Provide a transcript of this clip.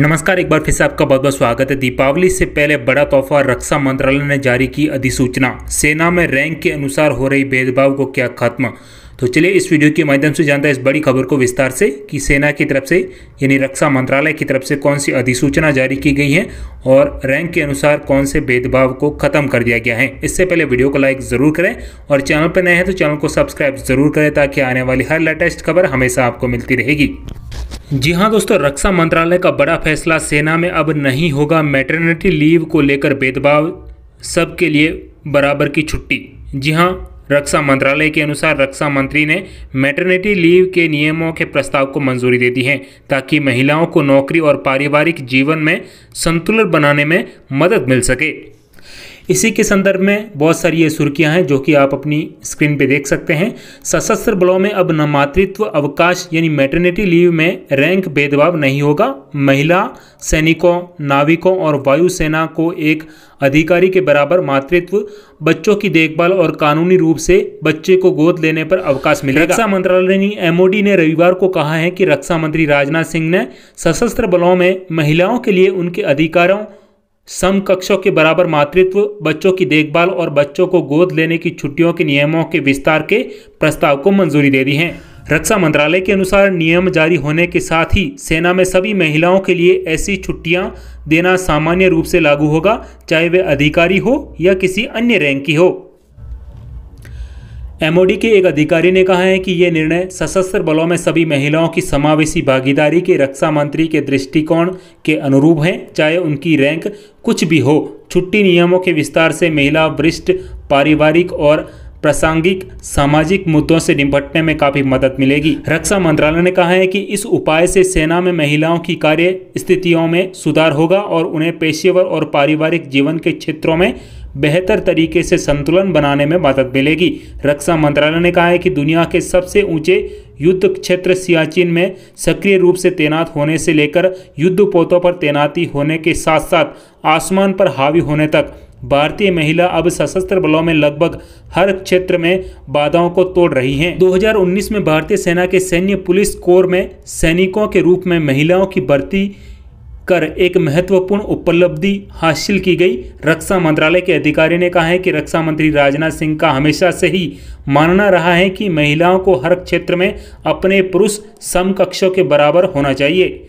नमस्कार एक बार फिर से आपका बहुत बहुत स्वागत है दीपावली से पहले बड़ा तोहफा रक्षा मंत्रालय ने जारी की अधिसूचना सेना में रैंक के अनुसार हो रही भेदभाव को क्या खत्म तो चलिए इस वीडियो के माध्यम से जानते हैं इस बड़ी खबर को विस्तार से कि सेना की तरफ से यानी रक्षा मंत्रालय की तरफ से कौन सी अधिसूचना जारी की गई है और रैंक के अनुसार कौन से भेदभाव को खत्म कर दिया गया है इससे पहले वीडियो को लाइक ज़रूर करें और चैनल पर नए हैं तो चैनल को सब्सक्राइब ज़रूर करें ताकि आने वाली हर लेटेस्ट खबर हमेशा आपको मिलती रहेगी जी हाँ दोस्तों रक्षा मंत्रालय का बड़ा फैसला सेना में अब नहीं होगा मैटरनिटी लीव को लेकर भेदभाव सबके लिए बराबर की छुट्टी जी हाँ रक्षा मंत्रालय के अनुसार रक्षा मंत्री ने मैटरनिटी लीव के नियमों के प्रस्ताव को मंजूरी दे दी है ताकि महिलाओं को नौकरी और पारिवारिक जीवन में संतुलन बनाने में मदद मिल सके इसी के संदर्भ में बहुत सारी ये सुर्खियां हैं जो कि आप अपनी स्क्रीन पे देख सकते हैं सशस्त्र बलों में अब न मातृत्व अवकाश यानी मैटर्निटी लीव में रैंक भेदभाव नहीं होगा महिला सैनिकों नाविकों और वायुसेना को एक अधिकारी के बराबर मातृत्व बच्चों की देखभाल और कानूनी रूप से बच्चे को गोद लेने पर अवकाश मिलेगा रक्षा मंत्रालय एमओडी ने रविवार को कहा है कि रक्षा मंत्री राजनाथ सिंह ने सशस्त्र बलों में महिलाओं के लिए उनके अधिकारों समकक्षों के बराबर मातृत्व बच्चों की देखभाल और बच्चों को गोद लेने की छुट्टियों के नियमों के विस्तार के प्रस्ताव को मंजूरी दे दी है रक्षा मंत्रालय के अनुसार नियम जारी होने के साथ ही सेना में सभी महिलाओं के लिए ऐसी छुट्टियां देना सामान्य रूप से लागू होगा चाहे वे अधिकारी हो या किसी अन्य रैंक की हो एमओडी के एक अधिकारी ने कहा है कि ये निर्णय सशस्त्र बलों में सभी महिलाओं की समावेशी भागीदारी के रक्षा मंत्री के दृष्टिकोण के अनुरूप हैं चाहे उनकी रैंक कुछ भी हो छुट्टी नियमों के विस्तार से महिला वरिष्ठ पारिवारिक और प्रासंगिक सामाजिक मुद्दों से निपटने में काफ़ी मदद मिलेगी रक्षा मंत्रालय ने कहा है कि इस उपाय से सेना में महिलाओं की कार्य स्थितियों में सुधार होगा और उन्हें पेशेवर और पारिवारिक जीवन के क्षेत्रों में बेहतर तरीके से संतुलन बनाने में मदद मिलेगी रक्षा मंत्रालय ने कहा है कि दुनिया के सबसे ऊंचे युद्ध क्षेत्र सियाचिन में सक्रिय रूप से तैनात होने से लेकर युद्ध पोतों पर तैनाती होने के साथ साथ आसमान पर हावी होने तक भारतीय महिला अब सशस्त्र बलों में लगभग हर क्षेत्र में बाधाओं को तोड़ रही हैं। 2019 में भारतीय सेना के सैन्य पुलिस कोर में सैनिकों के रूप में महिलाओं की भर्ती कर एक महत्वपूर्ण उपलब्धि हासिल की गई रक्षा मंत्रालय के अधिकारी ने कहा है कि रक्षा मंत्री राजनाथ सिंह का हमेशा से ही मानना रहा है कि महिलाओं को हर क्षेत्र में अपने पुरुष समकक्षों के बराबर होना चाहिए